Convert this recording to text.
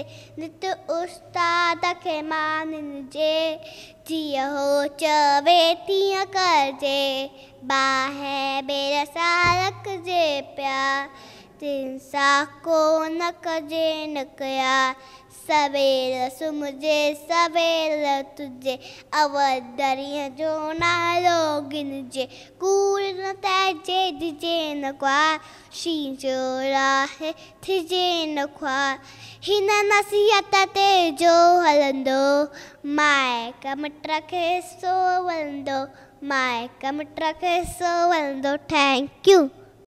मुझे नित उस्ताद के मान जे जिय हो चवेतियाँ कर जे बाहे बेरा सारक जे प्या तिनसा को न कजे न कया सवेर सुमुझे सवेर तुझे अवदरिया जो ना लोग जे कूल न तैजे दिजे न क्वा शीजो राह थिजे न ख्वा हिन नसीहत ते जो हलंदो माए कम ट्रक सो वलंदो माए कम ट्रक सो वलंदो थैंक यू